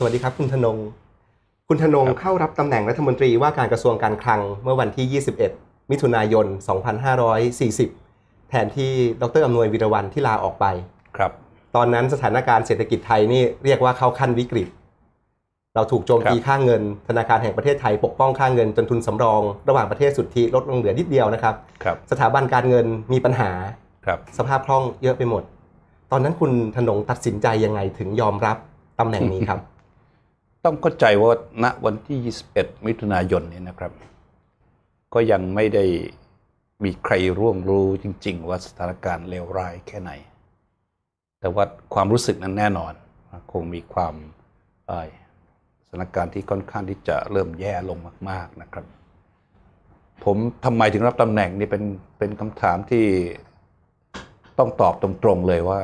สวัสดีครับ คุณธนง คุณธนงเข้ารับตำแหน่งรัฐมนตรี ว่าการกระทรวงการคลังเมื่อวันที่ 21 มิถุนายน 2540แทนที่ดรอำนวยวีรวันที่ลาออกไป ครับ ตอนนั้นสถานการณ์เศรษฐกิจไทยนี่เรียกว่าเข้าขั้นวิกฤต เราถูกโจมตีค่างเงิน ธนาคารแห่งประเทศไทย ปกป้องค่างเงินจนทุนสำรอง ระหว่างประเทศสุดที่ลดลงเหลือนิดเดียวนะครับรบสถาบันการเงินมีปัญหา ครับ สภาพคล่องเยอะไปหมด ตอนนั้นคุณธนงตัดสินใจยังไงถึงยอมรับตำแหน่งนี้ครับต้องเข้าใจว่า ณ วันที่ 21 มิถุนายนนี้นะครับ ก็ยังไม่ได้มีใครร่วงรู้จริง ๆ ว่าสถานการณ์เลวร้ายแค่ไหน แต่ว่าความรู้สึกนั้นแน่นอนคงมีความสถานการณ์ที่ค่อนข้างที่จะเริ่มแย่ลงมาก ๆนะครับ ผมทำไมถึงรับตำแหน่งนี่เป็นเป็นคำถามที่ต้องตอบตรงๆ เลยว่า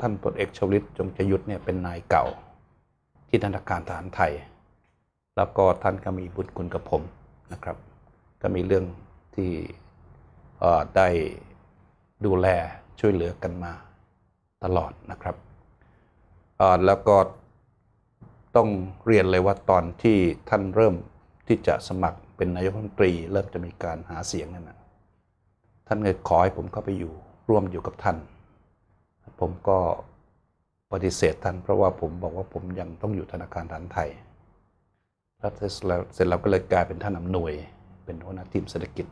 ท่านพลเอกชวลิตจงจะยุทธเนี่ยเป็นนายเก่าที่ธนาคารทหารไทย แล้วก็ท่านก็มีบุญคุณกับผมนะครับ ก็มีเรื่องที่ได้ดูแลช่วยเหลือกันมาตลอดนะครับ แล้วก็ต้องเรียนเลยว่าตอนที่ท่านเริ่มที่จะสมัครเป็นนายกรัฐมนตรี เริ่มจะมีการหาเสียงนั่นนะท่านเคยขอให้ผมเข้าไปอยู่ร่วมอยู่กับท่าน ผมก็ปฏิเสธท่านเพราะว่าผมบอกว่าผมยังต้องอยู่ธนาคารฐานไทยแล้วเสร็จแล้วก็เลยกลายเป็นท่านอำนวย เป็นหัวหน้าทีมเศรษฐกิจ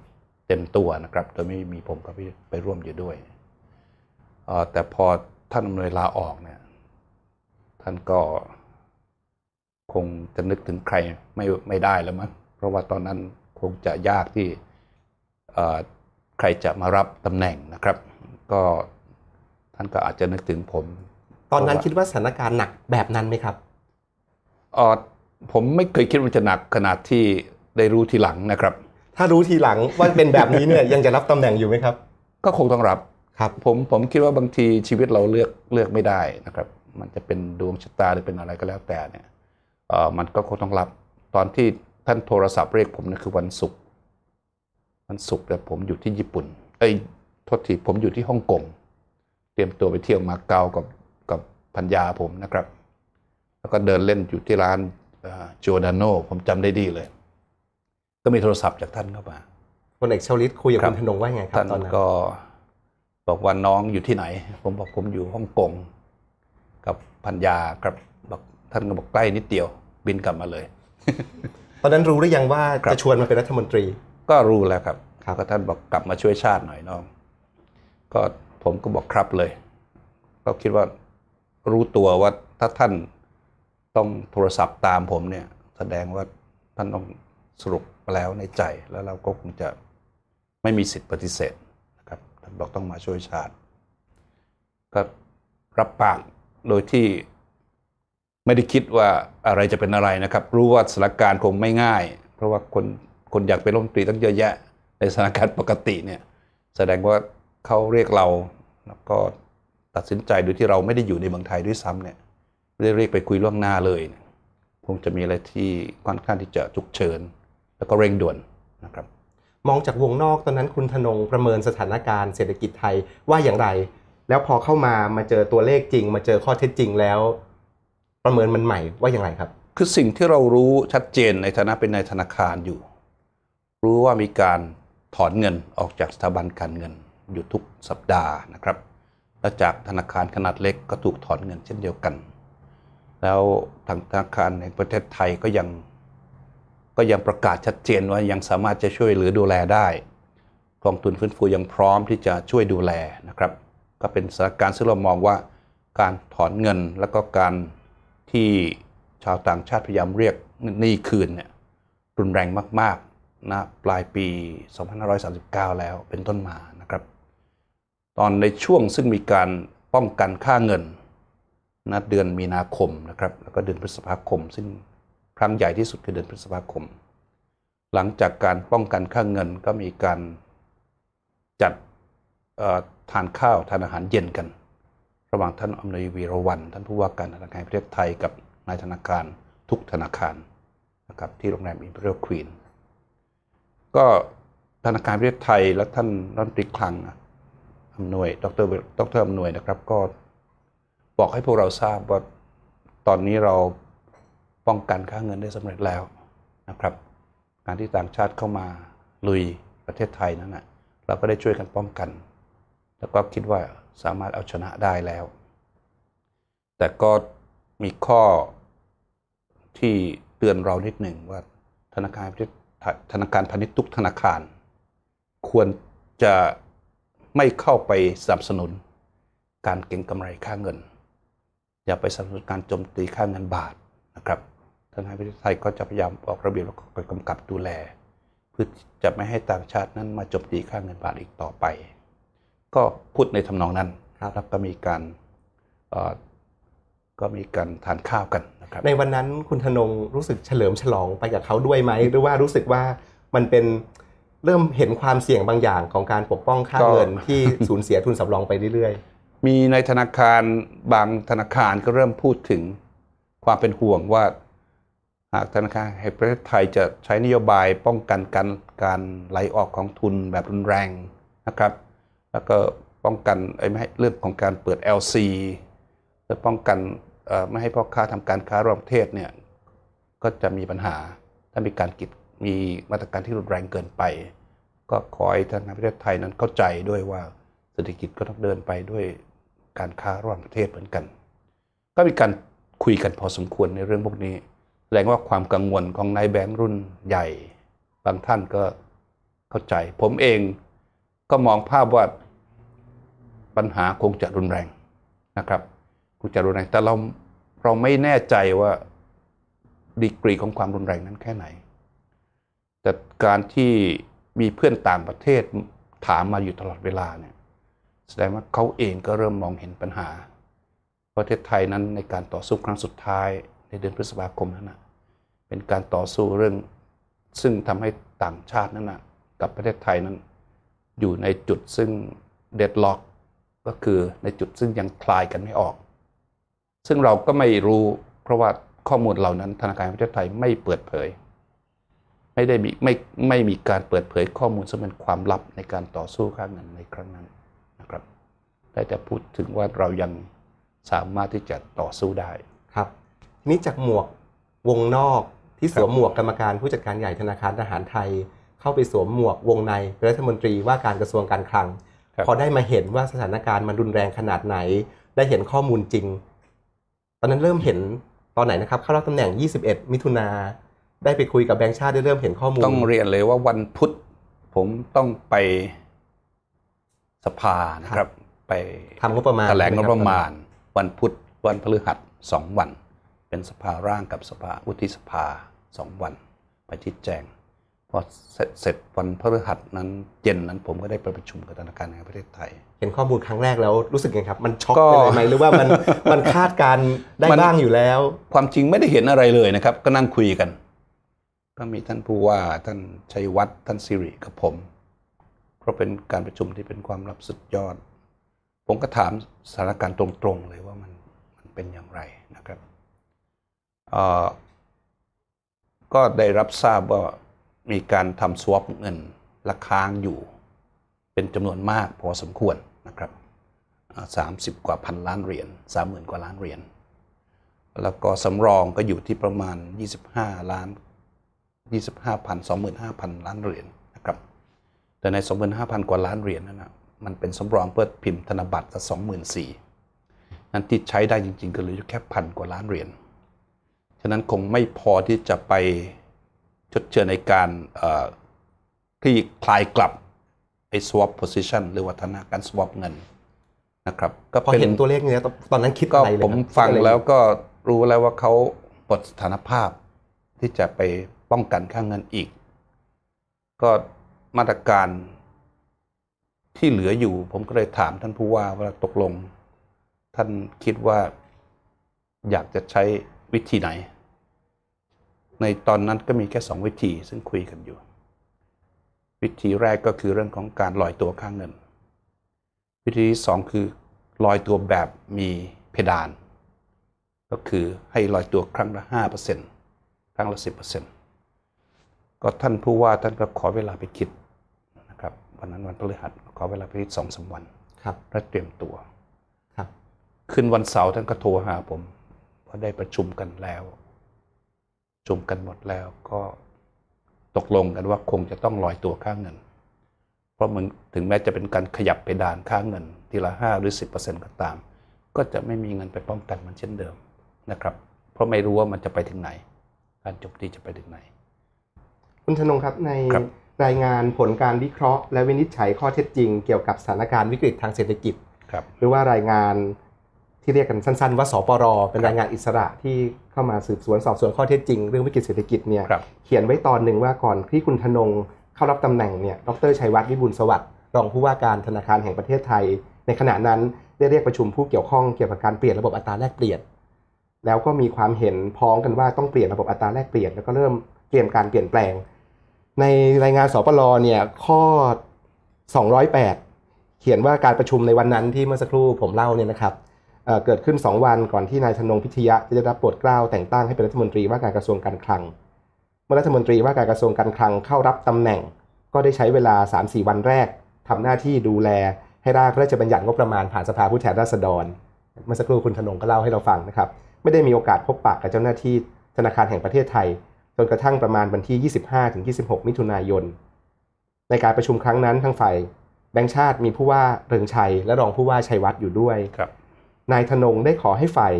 เต็มตัวนะครับ โดยไม่มีผมกับพี่ไปร่วมอยู่ด้วย แต่พอท่านอำนวยลาออกเนี่ยท่านก็คงจะนึกถึงใครไม่ไม่ได้แล้วมั้ง เพราะว่าตอนนั้นคงจะยากที่ใครจะมารับตำแหน่งนะครับ ก็ท่านก็อาจจะนึกถึงผมตอนนั้นคิดว่าสถานการณ์หนักแบบนั้นไหมครับออผมไม่เคยคิดว่าจะหนักขนาดที่ได้รู้ทีหลังนะครับ ถ้ารู้ทีหลังว่าเป็นแบบนี้เนี่ยยังจะรับตำแหน่งอยู่ไหมครับ ก็คงต้องรับครับ ผมผมคิดว่าบางทีชีวิตเราเลือกเลือกไม่ได้นะครับ มันจะเป็นดวงชะตาหรือเป็นอะไรก็แล้วแต่เนี่ยเออมันก็คงต้องรับตอนที่ท่านโทรศัพท์เรียกผมนะคือวันศุกร์วันศุกร์แต่ผมอยู่ที่ญี่ปุ่นเอ้ยโทษทีผมอยู่ที่ฮ่องกงเตรียมตัวไปเที่ยวมาเกากับพัญญาผมนะครับ แล้วก็เดินเล่นอยู่ที่ร้านโจดานโนผมจำได้ดีเลย ก็มีโทรศัพท์จากท่านเข้ามาคนเอกเาลิตคุยกับคุณธนงว่าไงครับตอนนั้นก็บอกว่าน้องอยู่ที่ไหน ผมบอกผมอยู่ฮ่องกงกับพัญญาครับบอกท่านก็บอกใกล้นิดเดียว บินกลับมาเลยตอนนั้นรู้หรือยังว่าจะชวนมาเป็นรัฐมนตรี ก็รู้แล้วครับก็ท่านบอกกลับมาช่วยชาติหน่อยน้อง ก็ผมก็บอกครับเลย ก็คิดว่ารู้ตัวว่าถ้าท่านต้องโทรศัพท์ตามผมเนี่ย แสดงว่าท่านต้องสรุปแล้วในใจ แล้วเราก็คงจะไม่มีสิทธิ์ปฏิเสธนะครับท่านบอกต้องมาช่วยชาติก็รับปากโดยที่ไม่ได้คิดว่าอะไรจะเป็นอะไรนะครับ รู้ว่าสถานการณ์คงไม่ง่าย เพราะว่าคนคนอยากเป็นรัฐมนตรีตั้งเยอะแยะ ในสถานการณ์ปกติเนี่ย แสดงว่าเขาเรียกเราแล้วก็ตัดสินใจโดยที่เราไม่ได้อยู่ในเมืองไทยด้วยซ้ำเนี่ยได้เรียกไปคุยล่วงหน้าเลยคงจะมีอะไรที่ค่อนข้างที่จะฉุกเฉินแล้วก็เร่งด่วนนะครับ มองจากวงนอกตอนนั้นคุณธนงประเมินสถานการณ์เศรษฐกิจไทยว่าอย่างไร แล้วพอเข้ามามาเจอตัวเลขจริง มาเจอข้อเท็จจริงแล้ว ประเมินมันใหม่ว่าอย่างไรครับ คือสิ่งที่เรารู้ชัดเจนในฐานะเป็นนายธนาคารอยู่ รู้ว่ามีการถอนเงินออกจากสถาบันการเงินอยู่ทุกสัปดาห์นะครับและจากธนาคารขนาดเล็กก็ถูกถอนเงินเช่นเดียวกัน แล้วทางธนาคารในประเทศไทยก็ยังก็ยังประกาศชัดเจนว่ายังสามารถจะช่วยเหลือดูแลได้กองทุนฟื้นฟูยังพร้อมที่จะช่วยดูแลนะครับ ก็เป็นสถานการณ์ซึ่งเรามองว่าการถอนเงินแล้วก็การที่ชาวต่างชาติพยายามเรียกหนี้คืนเนี่ยรุนแรงมากๆนะปลายปี 2539 แล้วเป็นต้นมาตอนในช่วงซึ่งมีการป้องกันค่าเงินนะเดือนมีนาคมนะครับแล้วก็เดือนพฤษภาคม ซึ่งครั้งใหญ่ที่สุดคือเดือนพฤษภาคม หลังจากการป้องกันค่าเงินก็มีการจัดทานข้าว ทานอาหารเย็นกัน ระหว่างท่านอมนววีรวันท่านผู้ว่าการธนาคารประเทศไทยกับนายธนาคารทุกธนาคารนะครับที่โรงแรมอิมพีเรียลควีนก็ธนาคารประเทศไทยและท่านรัฐมนตรีคลังหน่วย ดร ดรอานวย นะครับ ก็บอกให้พวกเราทราบว่า ตอนนี้เราป้องกันค่าเงินได้สำเร็จแล้วนะครับ การที่ต่างชาติเข้ามาลุยประเทศไทยนั้นนะเราก็ได้ช่วยกันป้องกัน แล้วก็คิดว่าสามารถเอาชนะได้แล้ว แต่ก็มีข้อที่เตือนเรานิดหนึ่งว่าธนาคารธนาคารพาณิชย์ทุกธนาคารควรจะไม่เข้าไปสนับสนุนการเก็งกำไรค่าเงิน อย่าไปสนับสนุนการโจมตีค่าเงินบาทนะครับธนาคารประเทศไทยก็จะพยายามออกระเบียบและคอยกำกับดูแลเพื่อจะไม่ให้ต่างชาตินั้นมาโจมตีค่าเงินบาทอีกต่อไป ก็พูดในทำนองนั้นครับก็มีการก็มีการทานข้าวกันนะครับ ในวันนั้นคุณธนงรู้สึกเฉลิมฉลองไปกับเขาด้วยไหมหรือว่ารู้สึกว่ามันเป็นเริ่มเห็นความเสี่ยงบางอย่างของการปกป้องค่าเงินที่สูญเสียทุนสำรองไปเรื่อย ๆ มีในธนาคารบางธนาคารก็เริ่มพูดถึงความเป็นห่วงว่าหากธนาคารแห่งประเทศไทยจะใช้นโยบายป้องกันการการไหลออกของทุนแบบรุนแรงนะครับ แล้วก็ป้องกันไม่ให้เรื่องของการเปิด LC และป้องกันไม่ให้พ่อค้าทำการค้าระหว่างประเทศเนี่ยก็จะมีปัญหาถ้ามีการกีดมีมาตรการที่รุนแรงเกินไป ก็ขอให้ทางประเทศไทยนั้นเข้าใจด้วยว่า เศรษฐกิจก็ต้องเดินไปด้วยการค้าระหว่างประเทศเหมือนกัน ก็มีการคุยกันพอสมควรในเรื่องพวกนี้ แสดงว่าความกังวลของนายแบงค์รุ่นใหญ่ บางท่านก็เข้าใจ ผมเองก็มองภาพว่า ปัญหาคงจะรุนแรงนะครับ คงจะรุนแรง แต่เราเราไม่แน่ใจว่า ดีกรีของความรุนแรงนั้นแค่ไหนแต่การที่มีเพื่อนต่างประเทศถามมาอยู่ตลอดเวลาเนี่ยแสดงว่าเขาเองก็เริ่มมองเห็นปัญหา ประเทศไทยนั้นในการต่อสู้ครั้งสุดท้าย ในเดือนพฤษภาคมนั้นนะเป็นการต่อสู้เรื่อง ซึ่งทำให้ต่างชาตินั้นนะกับประเทศไทยนั้น อยู่ในจุดซึ่งเด็ดล็อกก็คือในจุดซึ่งยังคลายกันไม่ออก ซึ่งเราก็ไม่รู้เพราะว่าข้อมูลเหล่านั้น ธนาคารประเทศไทยไม่เปิดเผยไม่ได้มีไม่ไม่มีการเปิดเผยข้อมูลซึ่งเป็นความลับในการต่อสู้ค่าเงินในครั้งนั้นนะครับได้แต่พูดถึงว่าเรายังสามารถที่จะต่อสู้ได้ ครับ นี่จากหมวกวงนอก ที่สวมหมวกกรรมการผู้จัดการใหญ่ธนาคารทหารไทย เข้าไปสวมหมวกวงในรัฐมนตรีว่าการกระทรวงการคลังพอได้มาเห็นว่าสถานการณ์มันรุนแรงขนาดไหน ได้เห็นข้อมูลจริง ตอนนั้นเริ่มเห็นตอนไหนนะครับเข้ารับตำแหน่ง 21 มิถุนาได้ไปคุยกับแบงค์ชาติได้เริ่มเห็นข้อมูลต้องเรียนเลยว่าวันพุธผมต้องไปสภานะครับไปทำงบประมาณแถลงงบประมาณวันพุธวันพฤหัสสองวัน เป็นสภาร่างกับสภาวุฒิสภาสองวัน ไปชี้แจงพอเสร็จเสร็จวันพฤหัสนั้นเย็นนั้นผมก็ได้ไปประชุมกับธนาคารแห่งประเทศไทยเห็นข้อมูลครั้งแรกแล้ว รู้สึกยังครับมันช็อกเลยไหมหรือว่ามันมันคาดการได้บ้างอยู่แล้ว ความจริงไม่ได้เห็นอะไรเลยนะครับก็นั่งคุยกันก็มีท่านผู้ว่าท่านชัยวัฒน์ท่านสิริกับผม เพราะเป็นการประชุมที่เป็นความลับสุดยอด ผมก็ถามสถานการณ์ตรงๆเลยว่ามันมันเป็นอย่างไรนะครับ ก็ได้รับทราบว่ามีการทำสวอปเงินละค้างอยู่ เป็นจำนวนมากพอสมควรนะครับ30 กว่าพันล้านเหรียญ30,000 กว่าล้านเหรียญแล้วก็สำรองก็อยู่ที่ประมาณ 25 ล้าน25,000 25,000 ล้านเหรียญนนะครับ แต่ใน 25,000 กว่าล้านเหรียญนนั้นนะมันเป็นสำรองเพื่อพิมพ์ธนบัตรละ2 4มื่นั้นที่ใช้ได้จริงๆก็เหลือแค่พันกว่าล้านเหรียญ ฉะนั้นคงไม่พอที่จะไปชดเชยในการคลี่คลายกลับไอ้ swap position หรือวัฒนาการ swap เงินนะครับ ก็พอเห็นตัวเลขเนี้ยตอนนั้นคิดอะไรเลยผมฟังแล้วก็รู้แล้วว่าเขาปลดสถานภาพที่จะไปป้องกันค่างเงินอีก ก็มาตรการที่เหลืออยู่ผมก็เลยถามท่านผู้ว่าว่าตกลง ท่านคิดว่าอยากจะใช้วิธีไหน ในตอนนั้นก็มีแค่สองวิธี ซึ่งคุยกันอยู่ วิธีแรกก็คือเรื่องของการลอยตัวค่างเงิน วิธีที่สองคือลอยตัวแบบมีเพดาน ก็คือให้ลอยตัวครั้งละ 5%ครั้งละ10%ก็ท่านผู้ว่าท่านก็ขอเวลาไปคิดนะครับวันนั้นวันพฤหัสขอเวลาไปคิดสองสาวันครับและเตรียมตัวครับขึ้นวันเสาร์ท่านก็โทรหาผมพะได้ประชุมกันแล้วประชุมกันหมดแล้วก็ตกลงกันว่าคงจะต้องลอยตัวค่างเงิน เพราะมันถึงแม้จะเป็นการขยับไปดานค่างเงินทีละห้าหรือสิบเเปอร์ซ็นต์ก็ตาม ก็จะไม่มีเงินไปป้องกันมันเช่นเดิมนะครับ เพราะไม่รู้ว่ามันจะไปถึงไหน การจบที่จะไปถึงไหนคุณชนงครับในรายงานผลการวิเคราะห์ และวินิจฉัยข้อเท็จจริง เกี่ยวกับสถานการณ์วิกฤตทางเศรษฐกิจหรือว่ารายงานที่เรียกกันสั้นๆว่าสปรเป็นรายงานอิสระที่เข้ามาสืบสวนสอบสวนข้อเท็จจริงเรื่องวิกฤตเศรษฐกิจเนี่ยเขียนไว้ตอนหนึ่งว่าก่อนที่คุณธนงเข้ารับตำแหน่งเนี่ยดรชัยวัฒน์วิบูลสวัสดิ์รองผู้ว่าการธนาคารแห่งประเทศไทย ในขณะนั้นได้เรียกประชุมผู้เกี่ยวข้องเกี่ยวกับการเปลี่ยนระบบอัตราแลกเปลี่ยน แล้วก็มีความเห็นพ้องกันว่าต้องเปลี่ยนระบบอัตราแลกเปลี่ยนแล้วก็เริ่มเตรียมการเปลี่ยนแปลง ในรายงานสปรเนี่ยข้อ 208 เขียนว่าการประชุมในวันนั้นที่เมื่อสักครู่ผมเล่าเนี่ยนะครับเกิดขึ้น 2 วันก่อนที่นายธนงพิทยะจะได้รับโปรดเกล้า แต่งตั้งให้เป็นรัฐมนตรีว่าการกระทรวงการคลัง เมื่อรัฐมนตรีว่าการกระทรวงการคลังเข้ารับตำแหน่ง ก็ได้ใช้เวลา 3-4 วันแรก ทำหน้าที่ดูแลให้ร่างพระราชบัญญัติงบประมาณผ่านสภาผู้แทนราษฎร เมื่อสักครู่คุณธนงก็เล่าให้เราฟังนะครับไม่ได้มีโอกาสพบปะกับเจ้าหน้าที่ธนาคารแห่งประเทศไทยจนกระทั่งประมาณวันที่ 25-26 มิถุนายน ในการประชุมครั้งนั้นทางฝ่ายแบงค์ชาติมีผู้ว่าเริงชัยและรองผู้ว่าชัยวัฒน์อยู่ด้วยนายธนงได้ขอให้ฝ่าย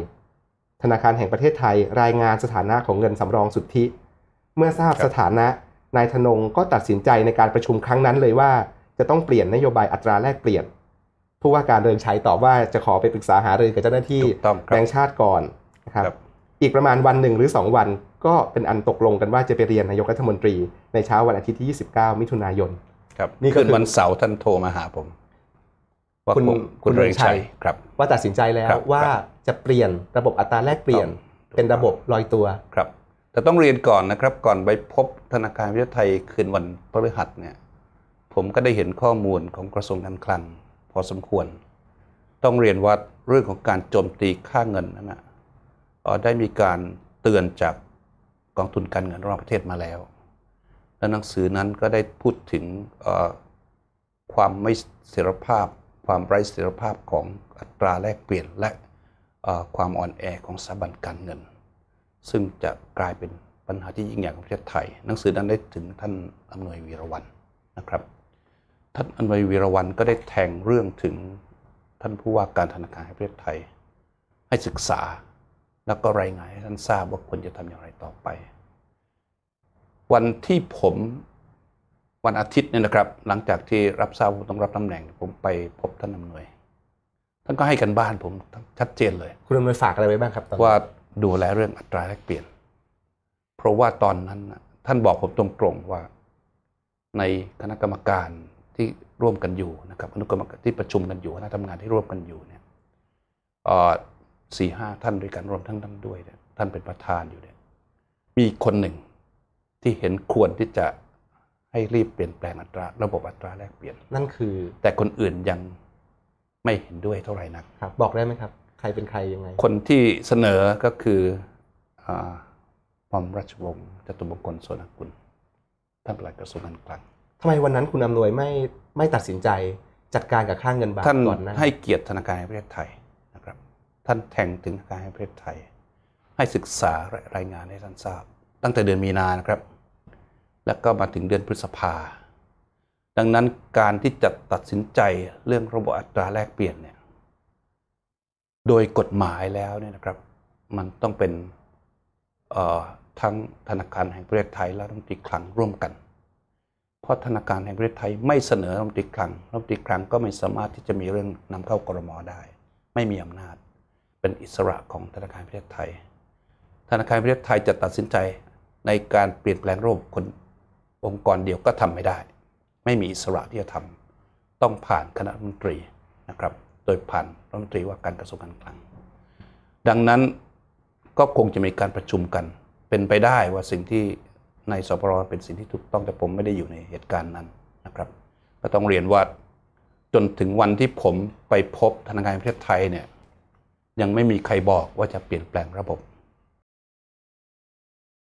ธนาคารแห่งประเทศไทย รายงานสถานะของเงินสำรองสุทธิ เมื่อทราบสถานะนายธนงก็ตัดสินใจในการประชุมครั้งนั้นเลยว่าจะต้องเปลี่ยนนโยบายอัตราแลกเปลี่ยน ผู้ว่าการเริงชัยตอบว่าจะขอไปปรึกษาหารือกับเจ้าหน้าที่แบงค์ชาติก่อนนะครับ อีกประมาณวันหนึ่งหรือสองวันก็เป็นอันตกลงกันว่าจะไปเรียนนายกรัฐมนตรีในเช้าวันอาทิตย์ที่ 29 มิถุนายน ครับ นี่คือวันเสาร์ท่านโทรมาหาผมว่าคุณคุณเริงชัยครับ ว่าตัดสินใจแล้วว่าจะเปลี่ยนระบบอัตราแลกเปลี่ยนเป็นระบบลอยตัวครับ แต่ต้องเรียนก่อนนะครับ ก่อนไปพบธนาคารพิทยษไทยคืนวันพฤหัสเนี่ย ผมก็ได้เห็นข้อมูลของกระทรวงการคลัง พอสมควร ต้องเรียนว่าเรื่องของการโจมตีค่าเงินนั้นนะได้มีการเตือนจากกองทุนการเงินระหว่างประเทศมาแล้ว และหนังสือนั้นก็ได้พูดถึงความไม่เสถียรภาพ ความไร้เสถียรภาพของอัตราแลกเปลี่ยน และความอ่อนแอของสถาบันการเงิน ซึ่งจะกลายเป็นปัญหาที่ยิ่งใหญ่ของประเทศไทย หนังสือนั้นได้ถึงท่านอำนวยวีรวันนะครับ ท่านอำนวยวีรวันก็ได้แทงเรื่องถึงท่านผู้ว่าการธนาคารแห่งประเทศไทย ให้ศึกษาแล้วก็รายงานให้ท่านทราบว่าควรจะทำอย่างไรต่อไป วันที่ผมวันอาทิตย์เนี่ยนะครับ หลังจากที่รับทราบผมต้องรับตำแหน่ง ผมไปพบท่านอำนวย ท่านก็ให้กันบ้านผมชัดเจนเลย คุณอำนวยฝากอะไรไว้บ้างครับว่าดูแลเรื่องอัตราแลกเปลี่ยน เพราะว่าตอนนั้นท่านบอกผมตรงๆว่าในคณะกรรมการที่ร่วมกันอยู่นะครับอนุกรรมการที่ประชุมกันอยู่คณะทำงานที่ร่วมกันอยู่เนี่ยสี่ห้าท่านด้วยกันรวมทั้งท่านด้วยเนี่ยท่านเป็นประธานอยู่เนี่ยมีคนหนึ่งที่เห็นควรที่จะให้รีบเปลี่ยนแปลงอัตรา ระบบอัตราแลกเปลี่ยน นั่นคือแต่คนอื่นยังไม่เห็นด้วยเท่าไหร่นักครับ บอกได้ไหมครับใครเป็นใครยังไงคนที่เสนอก็คือพมอมราชวงศ์จตุมงคลโสนกุลท่านปลัดกระทรวงการคลังทำไมวันนั้นคุณอำนวยไม่ไม่ตัดสินใจจัดการกับค่างเงินบาทก่อนนะท่านให้เกียรติธนาคารแห่งประเทศไทยท่านแทงถึงการให้ประเทศไทยให้ศึกษาและรายงานให้ท่านทราบ ตั้งแต่เดือนมีนานะครับแล้วก็มาถึงเดือนพฤษภาดังนั้นการที่จะตัดสินใจเรื่องระบบอัตราแลกเปลี่ยนเนี่ยโดยกฎหมายแล้วเนี่ยนะครับมันต้องเป็นทั้งธนาคารแห่งประเทศไทยและรัฐมนตรีคลังร่วมกัน เพราะธนาคารแห่งประเทศไทยไม่เสนอรัฐมนตรีคลังรัฐมนตรีคลังก็ไม่สามารถที่จะมีเรื่องนำเข้ากรมอได้ ไม่มีอำนาจเป็นอิสระของธนาคารประเทศไทย ธนาคารประเทศไทยจะตัดสินใจในการเปลี่ยนแปลงระบบคนองค์กรเดียวก็ทำไม่ได้ ไม่มีอิสระที่จะทำต้องผ่านคณะรัฐมนตรีนะครับ โดยผ่านรัฐมนตรีว่าการกระทรวงการคลัง ดังนั้นก็คงจะมีการประชุมกัน เป็นไปได้ว่าสิ่งที่ในสปรเป็นสิ่งที่ถูกต้องแต่ผมไม่ได้อยู่ในเหตุการณ์นั้นนะครับ ก็ต้องเรียนว่าจนถึงวันที่ผมไปพบธนาคารประเทศไทยเนี่ยยังไม่มีใครบอกว่าจะเปลี่ยนแปลงระบบ